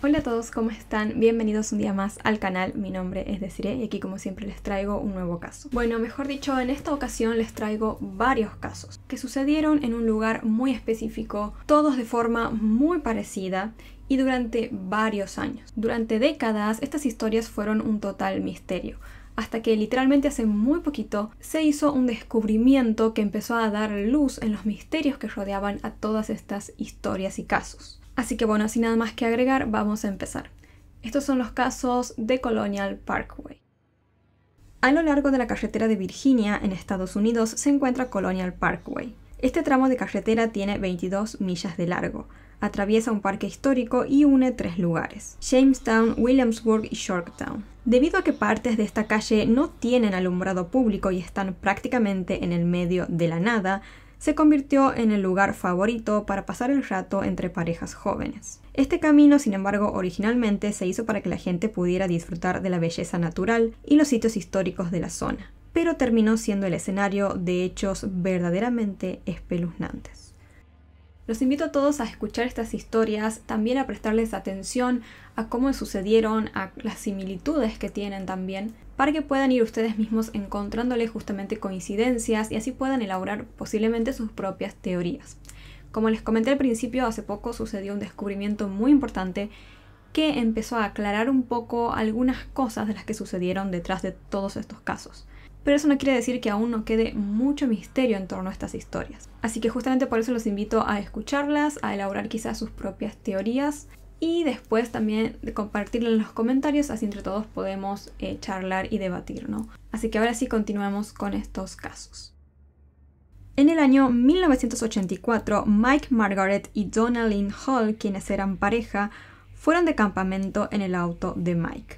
Hola a todos, ¿cómo están? Bienvenidos un día más al canal, mi nombre es Desiree y aquí como siempre les traigo un nuevo caso. Bueno, mejor dicho, en esta ocasión les traigo varios casos que sucedieron en un lugar muy específico, todos de forma muy parecida y durante varios años. Durante décadas estas historias fueron un total misterio hasta que literalmente hace muy poquito se hizo un descubrimiento que empezó a dar luz en los misterios que rodeaban a todas estas historias y casos. Así que bueno, sin nada más que agregar, vamos a empezar. Estos son los casos de Colonial Parkway. A lo largo de la carretera de Virginia, en Estados Unidos, se encuentra Colonial Parkway. Este tramo de carretera tiene 22 millas de largo, atraviesa un parque histórico y une tres lugares, Jamestown, Williamsburg y Shorttown. Debido a que partes de esta calle no tienen alumbrado público y están prácticamente en el medio de la nada, se convirtió en el lugar favorito para pasar el rato entre parejas jóvenes. Este camino, sin embargo, originalmente se hizo para que la gente pudiera disfrutar de la belleza natural y los sitios históricos de la zona, pero terminó siendo el escenario de hechos verdaderamente espeluznantes. Los invito a todos a escuchar estas historias, también a prestarles atención a cómo sucedieron, a las similitudes que tienen también, para que puedan ir ustedes mismos encontrándole justamente coincidencias y así puedan elaborar posiblemente sus propias teorías. Como les comenté al principio, hace poco sucedió un descubrimiento muy importante que empezó a aclarar un poco algunas cosas de las que sucedieron detrás de todos estos casos. Pero eso no quiere decir que aún no quede mucho misterio en torno a estas historias. Así que justamente por eso los invito a escucharlas, a elaborar quizás sus propias teorías y después también de compartirlo en los comentarios, así entre todos podemos eh, charlar y debatir, ¿no? Así que ahora sí continuamos con estos casos. En el año 1984, Mike Margaret y Donalyn Hall, quienes eran pareja, fueron de campamento en el auto de Mike.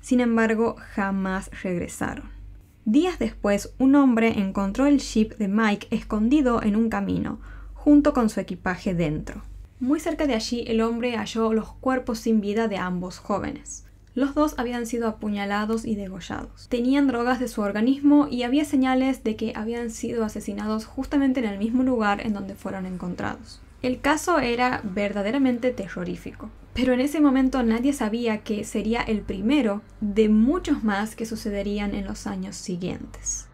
Sin embargo, jamás regresaron. Días después, un hombre encontró el chip de Mike escondido en un camino, junto con su equipaje dentro. Muy cerca de allí el hombre halló los cuerpos sin vida de ambos jóvenes. Los dos habían sido apuñalados y degollados. Tenían drogas de su organismo y había señales de que habían sido asesinados justamente en el mismo lugar en donde fueron encontrados. El caso era verdaderamente terrorífico, pero en ese momento nadie sabía que sería el primero de muchos más que sucederían en los años siguientes.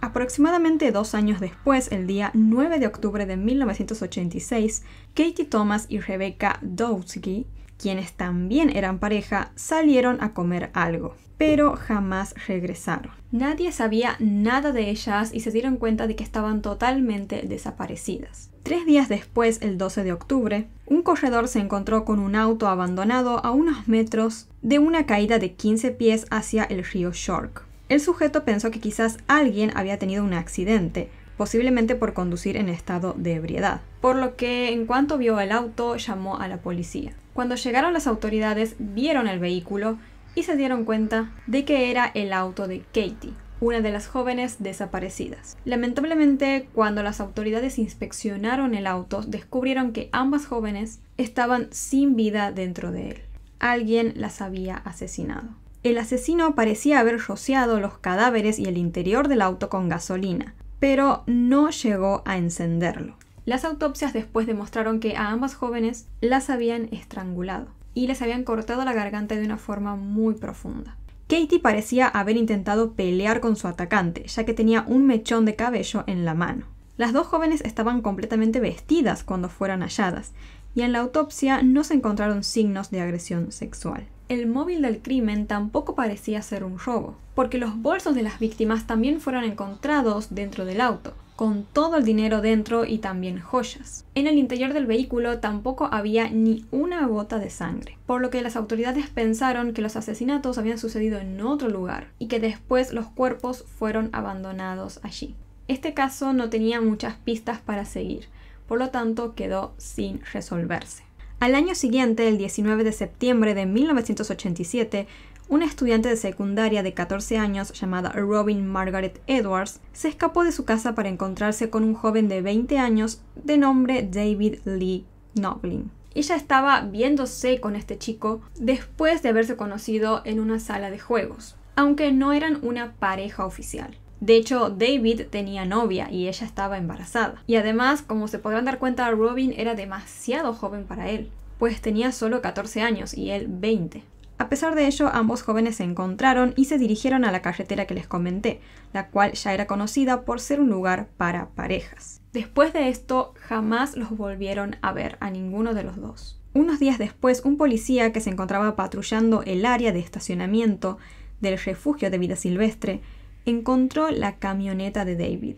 Aproximadamente dos años después, el día 9 de octubre de 1986, Katie Thomas y Rebecca Dowsky, quienes también eran pareja, salieron a comer algo, pero jamás regresaron. Nadie sabía nada de ellas y se dieron cuenta de que estaban totalmente desaparecidas. Tres días después, el 12 de octubre, un corredor se encontró con un auto abandonado a unos metros de una caída de 15 pies hacia el río York. El sujeto pensó que quizás alguien había tenido un accidente, posiblemente por conducir en estado de ebriedad, por lo que en cuanto vio el auto llamó a la policía. Cuando llegaron las autoridades vieron el vehículo y se dieron cuenta de que era el auto de Katie, una de las jóvenes desaparecidas. Lamentablemente, cuando las autoridades inspeccionaron el auto, descubrieron que ambas jóvenes estaban sin vida dentro de él. Alguien las había asesinado el asesino parecía haber rociado los cadáveres y el interior del auto con gasolina, pero no llegó a encenderlo. Las autopsias después demostraron que a ambas jóvenes las habían estrangulado y les habían cortado la garganta de una forma muy profunda. Katie parecía haber intentado pelear con su atacante, ya que tenía un mechón de cabello en la mano. Las dos jóvenes estaban completamente vestidas cuando fueron halladas, y en la autopsia no se encontraron signos de agresión sexual. El móvil del crimen tampoco parecía ser un robo, porque los bolsos de las víctimas también fueron encontrados dentro del auto, con todo el dinero dentro y también joyas. En el interior del vehículo tampoco había ni una gota de sangre, por lo que las autoridades pensaron que los asesinatos habían sucedido en otro lugar y que después los cuerpos fueron abandonados allí. Este caso no tenía muchas pistas para seguir, por lo tanto quedó sin resolverse. Al año siguiente, el 19 de septiembre de 1987, una estudiante de secundaria de 14 años llamada Robin Margaret Edwards se escapó de su casa para encontrarse con un joven de 20 años de nombre David Lee Noblin. Ella estaba viéndose con este chico después de haberse conocido en una sala de juegos, aunque no eran una pareja oficial. De hecho, David tenía novia y ella estaba embarazada. Y además, como se podrán dar cuenta, Robin era demasiado joven para él, pues tenía solo 14 años y él 20. A pesar de ello, ambos jóvenes se encontraron y se dirigieron a la carretera que les comenté, la cual ya era conocida por ser un lugar para parejas. Después de esto, jamás los volvieron a ver a ninguno de los dos. Unos días después, un policía que se encontraba patrullando el área de estacionamiento del refugio de vida silvestre encontró la camioneta de David,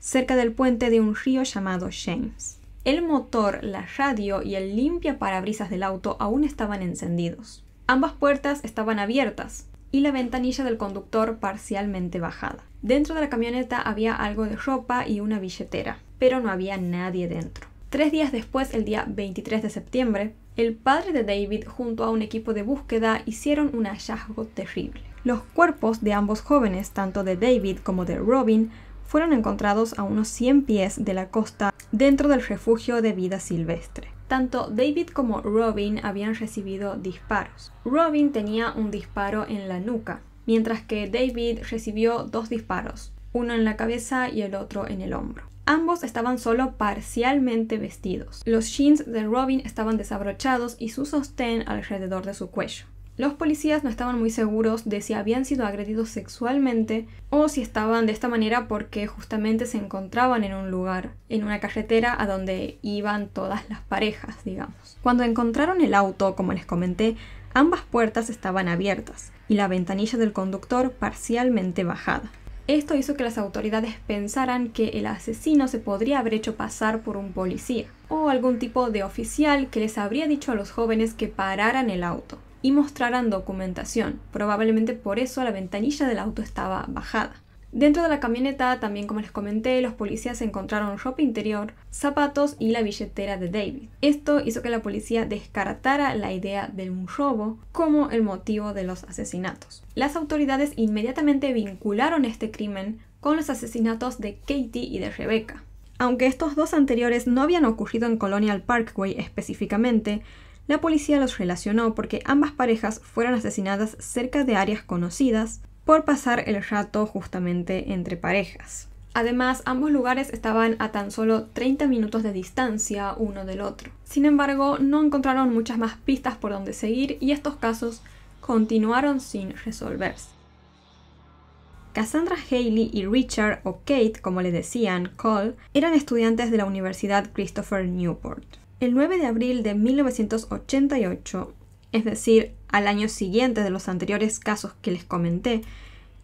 cerca del puente de un río llamado James. El motor, la radio y el limpia parabrisas del auto aún estaban encendidos. Ambas puertas estaban abiertas y la ventanilla del conductor parcialmente bajada. Dentro de la camioneta había algo de ropa y una billetera, pero no había nadie dentro. Tres días después, el día 23 de septiembre, el padre de David junto a un equipo de búsqueda hicieron un hallazgo terrible. Los cuerpos de ambos jóvenes, tanto de David como de Robin, fueron encontrados a unos 100 pies de la costa dentro del refugio de vida silvestre. Tanto David como Robin habían recibido disparos. Robin tenía un disparo en la nuca, mientras que David recibió dos disparos, uno en la cabeza y el otro en el hombro. Ambos estaban solo parcialmente vestidos. Los jeans de Robin estaban desabrochados y su sostén alrededor de su cuello. Los policías no estaban muy seguros de si habían sido agredidos sexualmente o si estaban de esta manera porque justamente se encontraban en un lugar, en una carretera a donde iban todas las parejas, digamos. Cuando encontraron el auto, como les comenté, ambas puertas estaban abiertas y la ventanilla del conductor parcialmente bajada. Esto hizo que las autoridades pensaran que el asesino se podría haber hecho pasar por un policía o algún tipo de oficial que les habría dicho a los jóvenes que pararan el auto y mostraran documentación. Probablemente por eso la ventanilla del auto estaba bajada. Dentro de la camioneta, también como les comenté, los policías encontraron ropa interior, zapatos y la billetera de David. Esto hizo que la policía descartara la idea del un robo como el motivo de los asesinatos. Las autoridades inmediatamente vincularon este crimen con los asesinatos de Katie y de Rebecca. Aunque estos dos anteriores no habían ocurrido en Colonial Parkway específicamente, la policía los relacionó porque ambas parejas fueron asesinadas cerca de áreas conocidas por pasar el rato justamente entre parejas. Además, ambos lugares estaban a tan solo 30 minutos de distancia uno del otro. Sin embargo, no encontraron muchas más pistas por donde seguir y estos casos continuaron sin resolverse. Cassandra Haley y Richard, o Kate como le decían, Cole, eran estudiantes de la Universidad Christopher Newport. El 9 de abril de 1988, es decir, al año siguiente de los anteriores casos que les comenté,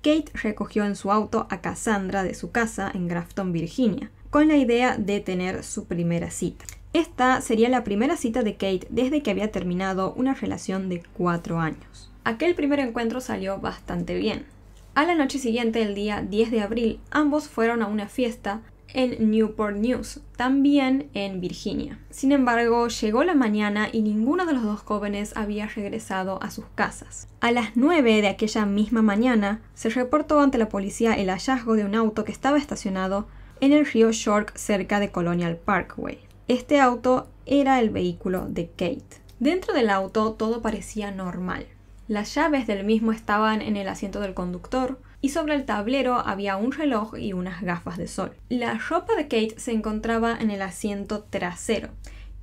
Kate recogió en su auto a Cassandra de su casa en Grafton, Virginia, con la idea de tener su primera cita. Esta sería la primera cita de Kate desde que había terminado una relación de cuatro años. Aquel primer encuentro salió bastante bien. A la noche siguiente, el día 10 de abril, ambos fueron a una fiesta en Newport News, también en Virginia. Sin embargo, llegó la mañana y ninguno de los dos jóvenes había regresado a sus casas. A las 9 de aquella misma mañana, se reportó ante la policía el hallazgo de un auto que estaba estacionado en el río York cerca de Colonial Parkway. Este auto era el vehículo de Kate. Dentro del auto todo parecía normal. Las llaves del mismo estaban en el asiento del conductor, y sobre el tablero había un reloj y unas gafas de sol. La ropa de Kate se encontraba en el asiento trasero,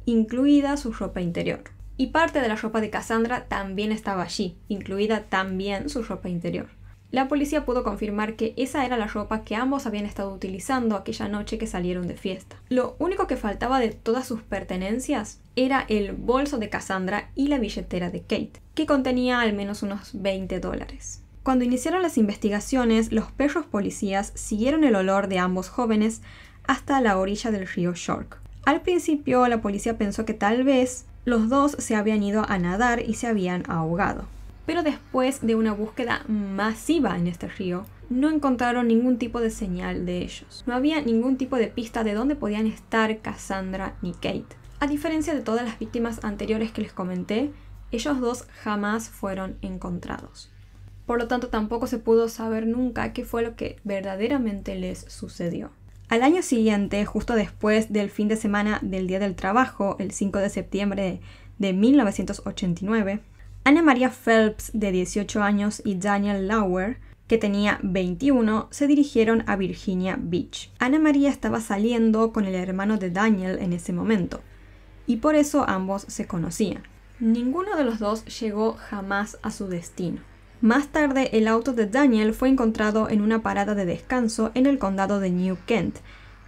incluida su ropa interior. Y parte de la ropa de Cassandra también estaba allí, incluida también su ropa interior. La policía pudo confirmar que esa era la ropa que ambos habían estado utilizando aquella noche que salieron de fiesta. Lo único que faltaba de todas sus pertenencias era el bolso de Cassandra y la billetera de Kate, que contenía al menos unos 20 dólares. Cuando iniciaron las investigaciones, los perros policías siguieron el olor de ambos jóvenes hasta la orilla del río York. Al principio, la policía pensó que tal vez los dos se habían ido a nadar y se habían ahogado. Pero después de una búsqueda masiva en este río, no encontraron ningún tipo de señal de ellos. No había ningún tipo de pista de dónde podían estar Cassandra ni Kate. A diferencia de todas las víctimas anteriores que les comenté, ellos dos jamás fueron encontrados. Por lo tanto, tampoco se pudo saber nunca qué fue lo que verdaderamente les sucedió. Al año siguiente, justo después del fin de semana del Día del Trabajo, el 5 de septiembre de 1989, Ana María Phelps, de 18 años, y Daniel Lauer, que tenía 21, se dirigieron a Virginia Beach. Ana María estaba saliendo con el hermano de Daniel en ese momento, y por eso ambos se conocían. Ninguno de los dos llegó jamás a su destino. Más tarde, el auto de Daniel fue encontrado en una parada de descanso en el condado de New Kent,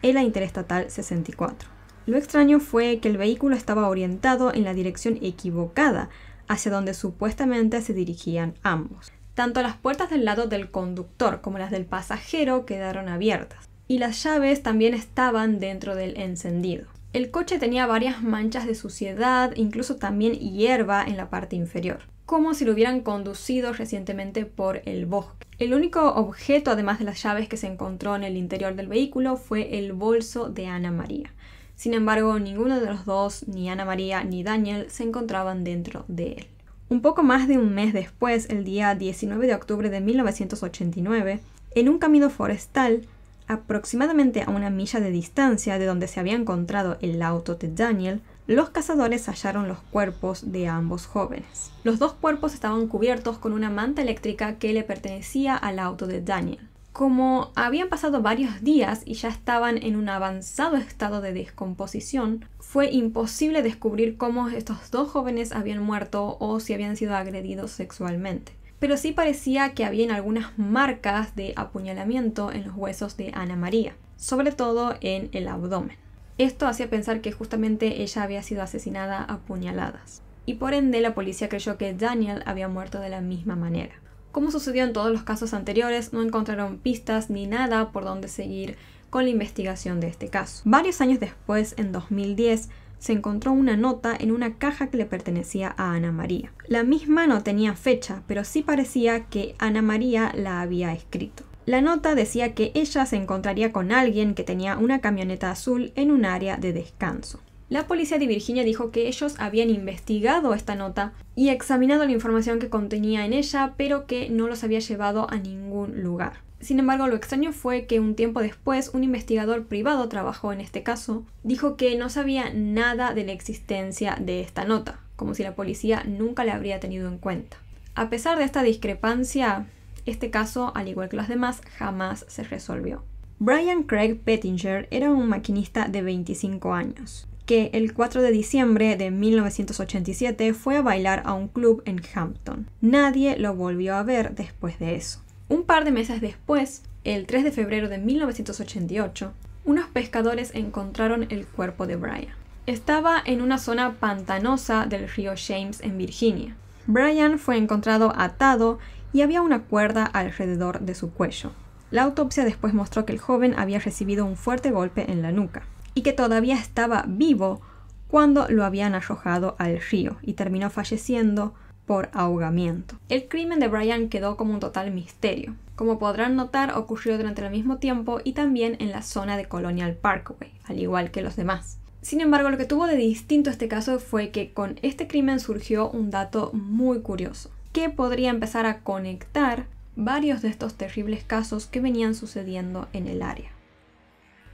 en la Interestatal 64. Lo extraño fue que el vehículo estaba orientado en la dirección equivocada, hacia donde supuestamente se dirigían ambos. Tanto las puertas del lado del conductor como las del pasajero quedaron abiertas, y las llaves también estaban dentro del encendido. El coche tenía varias manchas de suciedad, incluso también hierba en la parte inferior como si lo hubieran conducido recientemente por el bosque. El único objeto, además de las llaves que se encontró en el interior del vehículo, fue el bolso de Ana María. Sin embargo, ninguno de los dos, ni Ana María ni Daniel, se encontraban dentro de él. Un poco más de un mes después, el día 19 de octubre de 1989, en un camino forestal, aproximadamente a una milla de distancia de donde se había encontrado el auto de Daniel, los cazadores hallaron los cuerpos de ambos jóvenes. Los dos cuerpos estaban cubiertos con una manta eléctrica que le pertenecía al auto de Daniel. Como habían pasado varios días y ya estaban en un avanzado estado de descomposición, fue imposible descubrir cómo estos dos jóvenes habían muerto o si habían sido agredidos sexualmente. Pero sí parecía que habían algunas marcas de apuñalamiento en los huesos de Ana María, sobre todo en el abdomen. Esto hacía pensar que justamente ella había sido asesinada a puñaladas. Y por ende la policía creyó que Daniel había muerto de la misma manera. Como sucedió en todos los casos anteriores, no encontraron pistas ni nada por donde seguir con la investigación de este caso. Varios años después, en 2010, se encontró una nota en una caja que le pertenecía a Ana María. La misma no tenía fecha, pero sí parecía que Ana María la había escrito. La nota decía que ella se encontraría con alguien que tenía una camioneta azul en un área de descanso. La policía de Virginia dijo que ellos habían investigado esta nota y examinado la información que contenía en ella, pero que no los había llevado a ningún lugar. Sin embargo, lo extraño fue que un tiempo después un investigador privado trabajó en este caso, dijo que no sabía nada de la existencia de esta nota, como si la policía nunca la habría tenido en cuenta. A pesar de esta discrepancia, este caso, al igual que los demás, jamás se resolvió. Brian Craig Pettinger era un maquinista de 25 años, que el 4 de diciembre de 1987 fue a bailar a un club en Hampton. Nadie lo volvió a ver después de eso. Un par de meses después, el 3 de febrero de 1988, unos pescadores encontraron el cuerpo de Brian. Estaba en una zona pantanosa del río James en Virginia. Brian fue encontrado atado y había una cuerda alrededor de su cuello. La autopsia después mostró que el joven había recibido un fuerte golpe en la nuca y que todavía estaba vivo cuando lo habían arrojado al río y terminó falleciendo por ahogamiento. El crimen de Brian quedó como un total misterio. Como podrán notar, ocurrió durante el mismo tiempo y también en la zona de Colonial Parkway, al igual que los demás. Sin embargo, lo que tuvo de distinto este caso fue que con este crimen surgió un dato muy curioso que podría empezar a conectar varios de estos terribles casos que venían sucediendo en el área.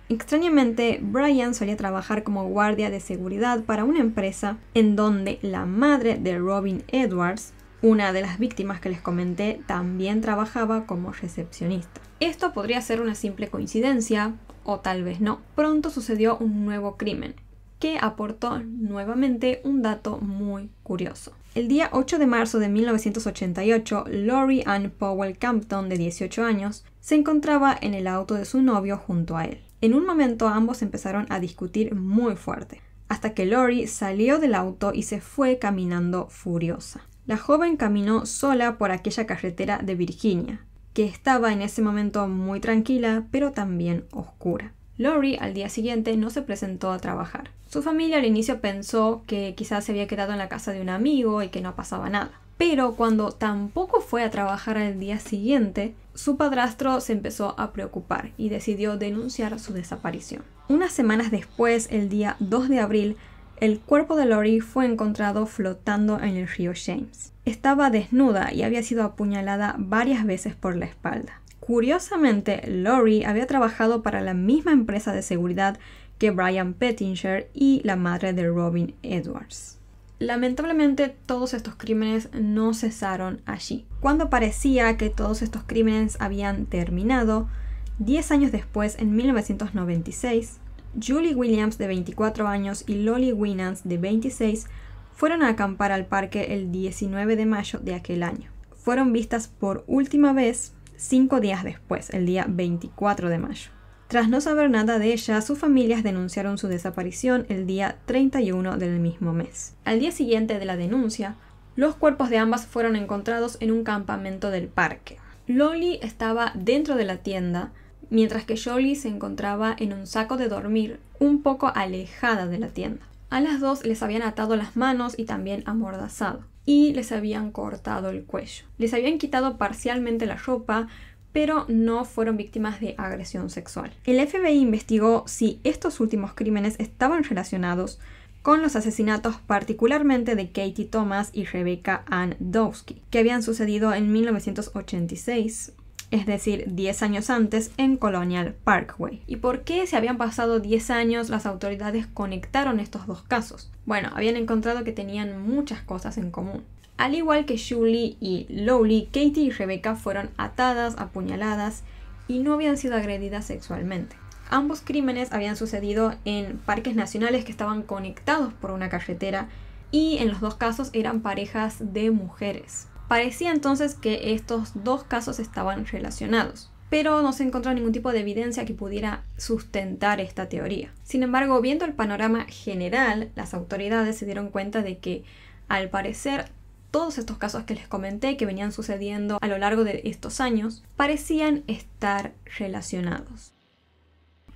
Extrañamente, Brian solía trabajar como guardia de seguridad para una empresa en donde la madre de Robin Edwards, una de las víctimas que les comenté, también trabajaba como recepcionista. Esto podría ser una simple coincidencia, o tal vez no. Pronto sucedió un nuevo crimen, que aportó nuevamente un dato muy curioso. El día 8 de marzo de 1988, Lori Ann Powell Campton, de 18 años, se encontraba en el auto de su novio junto a él. En un momento ambos empezaron a discutir muy fuerte, hasta que Lori salió del auto y se fue caminando furiosa. La joven caminó sola por aquella carretera de Virginia, que estaba en ese momento muy tranquila, pero también oscura. Lori al día siguiente no se presentó a trabajar. Su familia al inicio pensó que quizás se había quedado en la casa de un amigo y que no pasaba nada. Pero cuando tampoco fue a trabajar al día siguiente, su padrastro se empezó a preocupar y decidió denunciar su desaparición. Unas semanas después, el día 2 de abril, el cuerpo de Lori fue encontrado flotando en el río James. Estaba desnuda y había sido apuñalada varias veces por la espalda. Curiosamente, Lori había trabajado para la misma empresa de seguridad que Brian Pettinger y la madre de Robin Edwards. Lamentablemente todos estos crímenes no cesaron allí. Cuando parecía que todos estos crímenes habían terminado, 10 años después, en 1996, Julie Williams de 24 años y Lolly Winans de 26 fueron a acampar al parque el 19 de mayo de aquel año. Fueron vistas por última vez cinco días después, el día 24 de mayo. Tras no saber nada de ella, sus familias denunciaron su desaparición el día 31 del mismo mes. Al día siguiente de la denuncia, los cuerpos de ambas fueron encontrados en un campamento del parque. Loli estaba dentro de la tienda, mientras que Jolie se encontraba en un saco de dormir un poco alejada de la tienda. A las dos les habían atado las manos y también amordazado y les habían cortado el cuello. Les habían quitado parcialmente la ropa, pero no fueron víctimas de agresión sexual. El FBI investigó si estos últimos crímenes estaban relacionados con los asesinatos particularmente de Katie Thomas y Rebecca Ann Dowski, que habían sucedido en 1986 es decir, 10 años antes, en Colonial Parkway. ¿Y por qué se si habían pasado 10 años las autoridades conectaron estos dos casos? Bueno, habían encontrado que tenían muchas cosas en común. Al igual que Julie y Lowly, Katie y Rebecca fueron atadas, apuñaladas y no habían sido agredidas sexualmente. Ambos crímenes habían sucedido en parques nacionales que estaban conectados por una carretera y en los dos casos eran parejas de mujeres. Parecía entonces que estos dos casos estaban relacionados, pero no se encontró ningún tipo de evidencia que pudiera sustentar esta teoría. Sin embargo, viendo el panorama general, las autoridades se dieron cuenta de que, al parecer, todos estos casos que les comenté que venían sucediendo a lo largo de estos años parecían estar relacionados.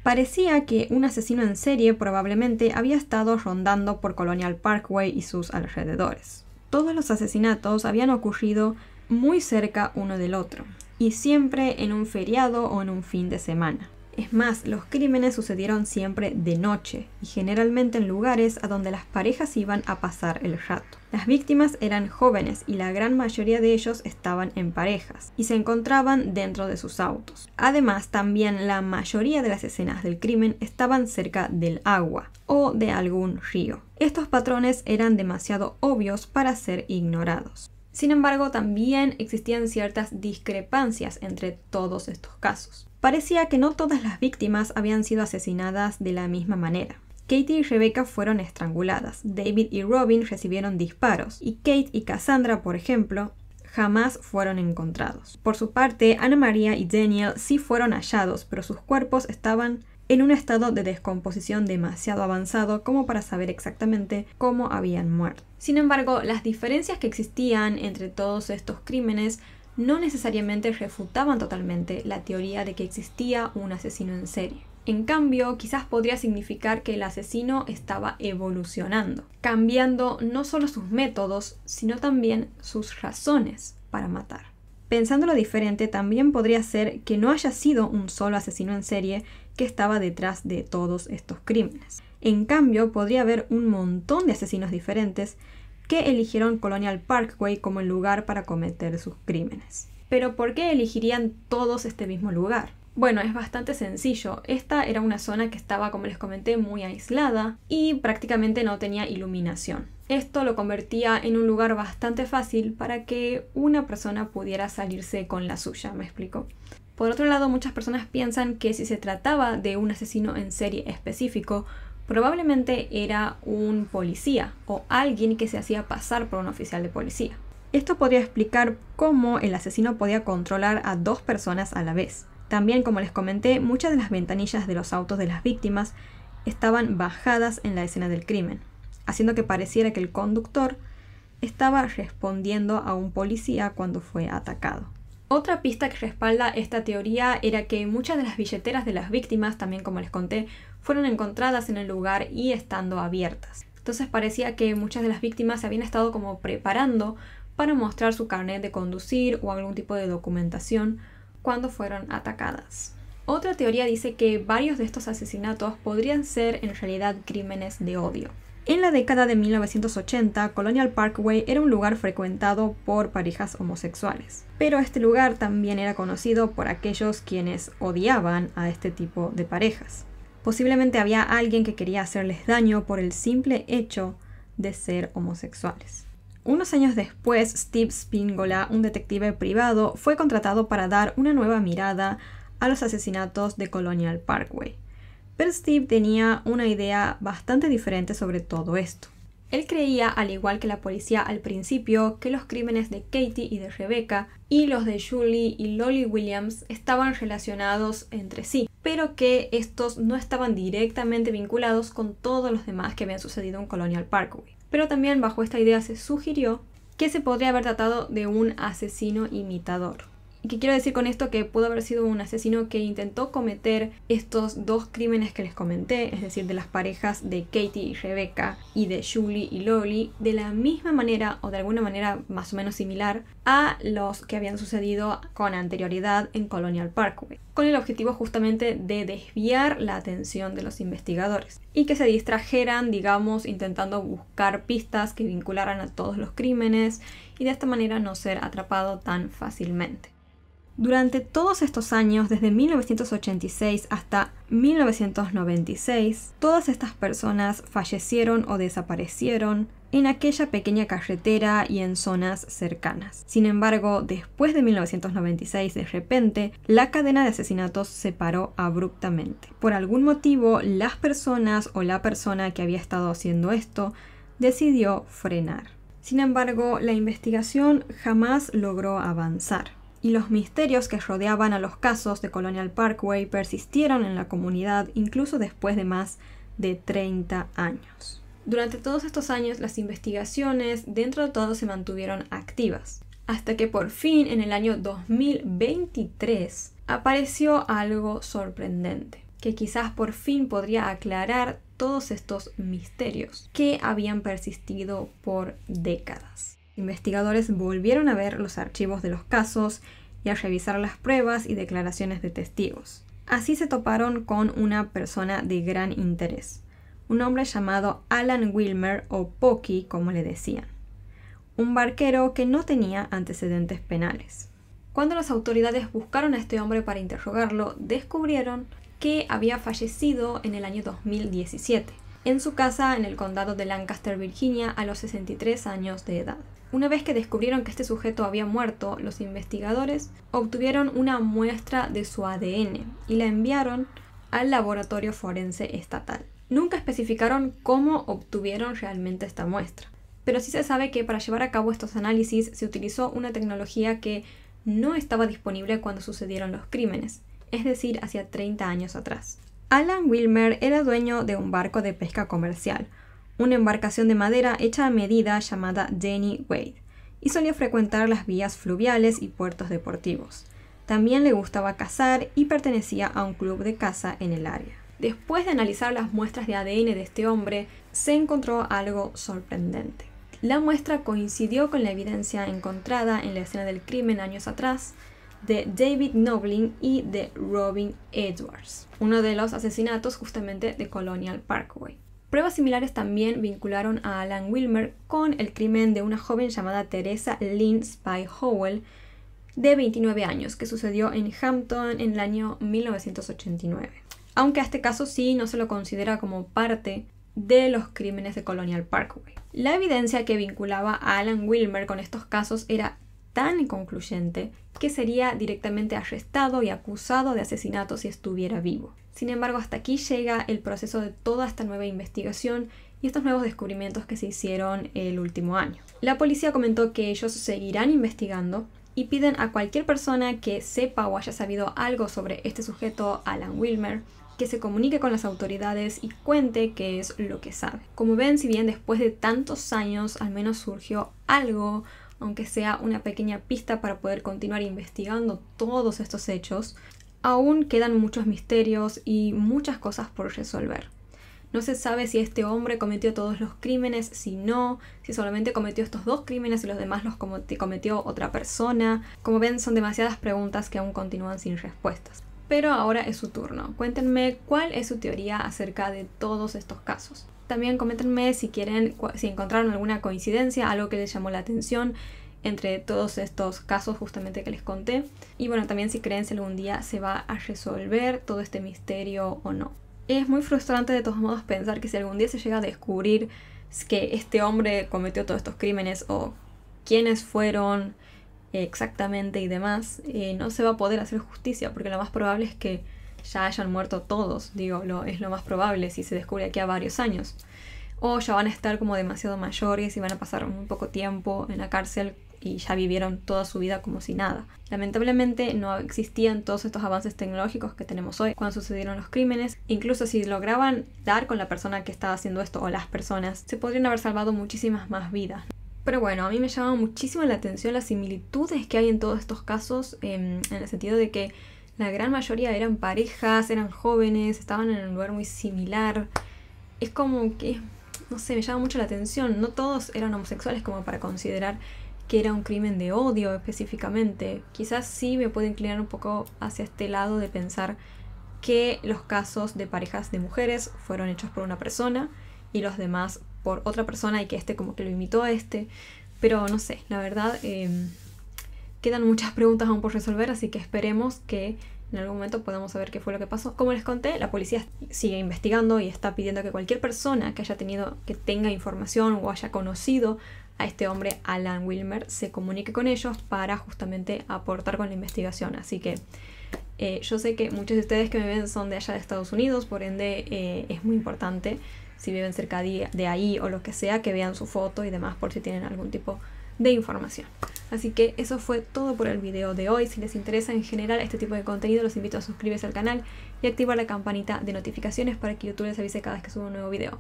Parecía que un asesino en serie probablemente había estado rondando por Colonial Parkway y sus alrededores todos los asesinatos habían ocurrido muy cerca uno del otro, y siempre en un feriado o en un fin de semana. Es más, los crímenes sucedieron siempre de noche y generalmente en lugares a donde las parejas iban a pasar el rato. Las víctimas eran jóvenes y la gran mayoría de ellos estaban en parejas y se encontraban dentro de sus autos. Además, también la mayoría de las escenas del crimen estaban cerca del agua o de algún río. Estos patrones eran demasiado obvios para ser ignorados. Sin embargo, también existían ciertas discrepancias entre todos estos casos. Parecía que no todas las víctimas habían sido asesinadas de la misma manera. Katie y Rebecca fueron estranguladas, David y Robin recibieron disparos, y Kate y Cassandra, por ejemplo, jamás fueron encontrados. Por su parte, Ana María y Daniel sí fueron hallados, pero sus cuerpos estaban en un estado de descomposición demasiado avanzado como para saber exactamente cómo habían muerto. Sin embargo, las diferencias que existían entre todos estos crímenes no necesariamente refutaban totalmente la teoría de que existía un asesino en serie. En cambio, quizás podría significar que el asesino estaba evolucionando, cambiando no solo sus métodos, sino también sus razones para matar. Pensándolo diferente, también podría ser que no haya sido un solo asesino en serie que estaba detrás de todos estos crímenes. En cambio, podría haber un montón de asesinos diferentes eligieron Colonial Parkway como el lugar para cometer sus crímenes. Pero ¿por qué elegirían todos este mismo lugar? Bueno, es bastante sencillo. Esta era una zona que estaba, como les comenté, muy aislada y prácticamente no tenía iluminación. Esto lo convertía en un lugar bastante fácil para que una persona pudiera salirse con la suya, me explico. Por otro lado, muchas personas piensan que si se trataba de un asesino en serie específico, Probablemente era un policía o alguien que se hacía pasar por un oficial de policía. Esto podría explicar cómo el asesino podía controlar a dos personas a la vez. También, como les comenté, muchas de las ventanillas de los autos de las víctimas estaban bajadas en la escena del crimen, haciendo que pareciera que el conductor estaba respondiendo a un policía cuando fue atacado. Otra pista que respalda esta teoría era que muchas de las billeteras de las víctimas, también como les conté, fueron encontradas en el lugar y estando abiertas. Entonces parecía que muchas de las víctimas se habían estado como preparando para mostrar su carnet de conducir o algún tipo de documentación cuando fueron atacadas. Otra teoría dice que varios de estos asesinatos podrían ser en realidad crímenes de odio. En la década de 1980, Colonial Parkway era un lugar frecuentado por parejas homosexuales, pero este lugar también era conocido por aquellos quienes odiaban a este tipo de parejas. Posiblemente había alguien que quería hacerles daño por el simple hecho de ser homosexuales. Unos años después, Steve Spingola, un detective privado, fue contratado para dar una nueva mirada a los asesinatos de Colonial Parkway. Pero Steve tenía una idea bastante diferente sobre todo esto. Él creía, al igual que la policía al principio, que los crímenes de Katie y de Rebecca y los de Julie y Lolly Williams estaban relacionados entre sí, pero que estos no estaban directamente vinculados con todos los demás que habían sucedido en Colonial Parkway. Pero también bajo esta idea se sugirió que se podría haber tratado de un asesino imitador. Y ¿Qué quiero decir con esto? Que pudo haber sido un asesino que intentó cometer estos dos crímenes que les comenté, es decir, de las parejas de Katie y Rebecca y de Julie y Loli, de la misma manera o de alguna manera más o menos similar a los que habían sucedido con anterioridad en Colonial Parkway, con el objetivo justamente de desviar la atención de los investigadores y que se distrajeran, digamos, intentando buscar pistas que vincularan a todos los crímenes y de esta manera no ser atrapado tan fácilmente. Durante todos estos años, desde 1986 hasta 1996, todas estas personas fallecieron o desaparecieron en aquella pequeña carretera y en zonas cercanas. Sin embargo, después de 1996, de repente, la cadena de asesinatos se paró abruptamente. Por algún motivo, las personas o la persona que había estado haciendo esto decidió frenar. Sin embargo, la investigación jamás logró avanzar y los misterios que rodeaban a los casos de Colonial Parkway persistieron en la comunidad incluso después de más de 30 años. Durante todos estos años las investigaciones dentro de todo se mantuvieron activas, hasta que por fin en el año 2023 apareció algo sorprendente, que quizás por fin podría aclarar todos estos misterios que habían persistido por décadas. Investigadores volvieron a ver los archivos de los casos y a revisar las pruebas y declaraciones de testigos. Así se toparon con una persona de gran interés, un hombre llamado Alan Wilmer o Pocky como le decían, un barquero que no tenía antecedentes penales. Cuando las autoridades buscaron a este hombre para interrogarlo, descubrieron que había fallecido en el año 2017, en su casa en el condado de Lancaster, Virginia, a los 63 años de edad. Una vez que descubrieron que este sujeto había muerto, los investigadores obtuvieron una muestra de su ADN y la enviaron al laboratorio forense estatal. Nunca especificaron cómo obtuvieron realmente esta muestra, pero sí se sabe que para llevar a cabo estos análisis se utilizó una tecnología que no estaba disponible cuando sucedieron los crímenes, es decir, hacia 30 años atrás. Alan Wilmer era dueño de un barco de pesca comercial, una embarcación de madera hecha a medida llamada Jenny Wade, y solía frecuentar las vías fluviales y puertos deportivos. También le gustaba cazar y pertenecía a un club de caza en el área. Después de analizar las muestras de ADN de este hombre, se encontró algo sorprendente. La muestra coincidió con la evidencia encontrada en la escena del crimen años atrás de David nobling y de Robin Edwards, uno de los asesinatos justamente de Colonial Parkway. Pruebas similares también vincularon a Alan Wilmer con el crimen de una joven llamada Teresa Lynn Spy Howell, de 29 años, que sucedió en Hampton en el año 1989. Aunque a este caso sí no se lo considera como parte de los crímenes de Colonial Parkway. La evidencia que vinculaba a Alan Wilmer con estos casos era tan concluyente que sería directamente arrestado y acusado de asesinato si estuviera vivo. Sin embargo, hasta aquí llega el proceso de toda esta nueva investigación y estos nuevos descubrimientos que se hicieron el último año. La policía comentó que ellos seguirán investigando y piden a cualquier persona que sepa o haya sabido algo sobre este sujeto, Alan Wilmer, que se comunique con las autoridades y cuente qué es lo que sabe. Como ven, si bien después de tantos años al menos surgió algo, aunque sea una pequeña pista para poder continuar investigando todos estos hechos, Aún quedan muchos misterios y muchas cosas por resolver. No se sabe si este hombre cometió todos los crímenes, si no, si solamente cometió estos dos crímenes y los demás los cometió otra persona. Como ven, son demasiadas preguntas que aún continúan sin respuestas. Pero ahora es su turno. Cuéntenme cuál es su teoría acerca de todos estos casos. También coméntenme si quieren, si encontraron alguna coincidencia, algo que les llamó la atención, entre todos estos casos justamente que les conté. Y bueno, también si creen si algún día se va a resolver todo este misterio o no. Es muy frustrante de todos modos pensar que si algún día se llega a descubrir que este hombre cometió todos estos crímenes o quiénes fueron exactamente y demás, eh, no se va a poder hacer justicia porque lo más probable es que ya hayan muerto todos, digo, lo, es lo más probable si se descubre aquí a varios años. O ya van a estar como demasiado mayores y van a pasar un poco tiempo en la cárcel y ya vivieron toda su vida como si nada. Lamentablemente no existían todos estos avances tecnológicos que tenemos hoy cuando sucedieron los crímenes. Incluso si lograban dar con la persona que estaba haciendo esto o las personas, se podrían haber salvado muchísimas más vidas. Pero bueno, a mí me llama muchísimo la atención las similitudes que hay en todos estos casos, em, en el sentido de que la gran mayoría eran parejas, eran jóvenes, estaban en un lugar muy similar. Es como que, no sé, me llama mucho la atención. No todos eran homosexuales como para considerar que era un crimen de odio específicamente. Quizás sí me puede inclinar un poco hacia este lado de pensar que los casos de parejas de mujeres fueron hechos por una persona y los demás por otra persona y que este como que lo imitó a este. Pero no sé, la verdad em, quedan muchas preguntas aún por resolver, así que esperemos que en algún momento podamos saber qué fue lo que pasó. Como les conté, la policía sigue investigando y está pidiendo que cualquier persona que haya tenido, que tenga información o haya conocido a este hombre, Alan Wilmer, se comunique con ellos para justamente aportar con la investigación. Así que eh, yo sé que muchos de ustedes que me ven son de allá de Estados Unidos, por ende eh, es muy importante si viven cerca de ahí o lo que sea, que vean su foto y demás por si tienen algún tipo de información. Así que eso fue todo por el video de hoy. Si les interesa en general este tipo de contenido, los invito a suscribirse al canal y activar la campanita de notificaciones para que YouTube les avise cada vez que subo un nuevo video.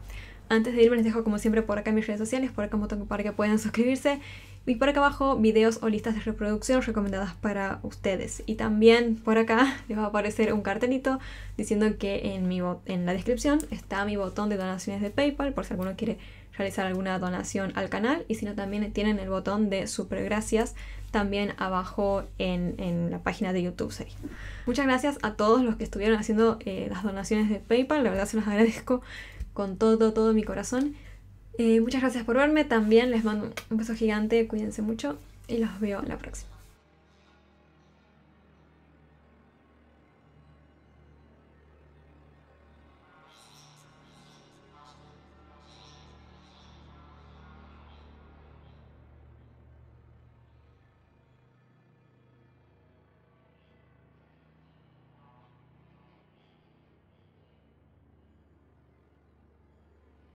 Antes de irme les dejo como siempre por acá mis redes sociales, por acá un botón para que puedan suscribirse y por acá abajo videos o listas de reproducción recomendadas para ustedes. Y también por acá les va a aparecer un cartelito diciendo que en, mi en la descripción está mi botón de donaciones de PayPal por si alguno quiere realizar alguna donación al canal y si no también tienen el botón de super gracias también abajo en, en la página de YouTube Muchas gracias a todos los que estuvieron haciendo eh, las donaciones de PayPal, la verdad se los agradezco con todo, todo mi corazón. Eh, muchas gracias por verme, también les mando un beso gigante, cuídense mucho y los veo la próxima.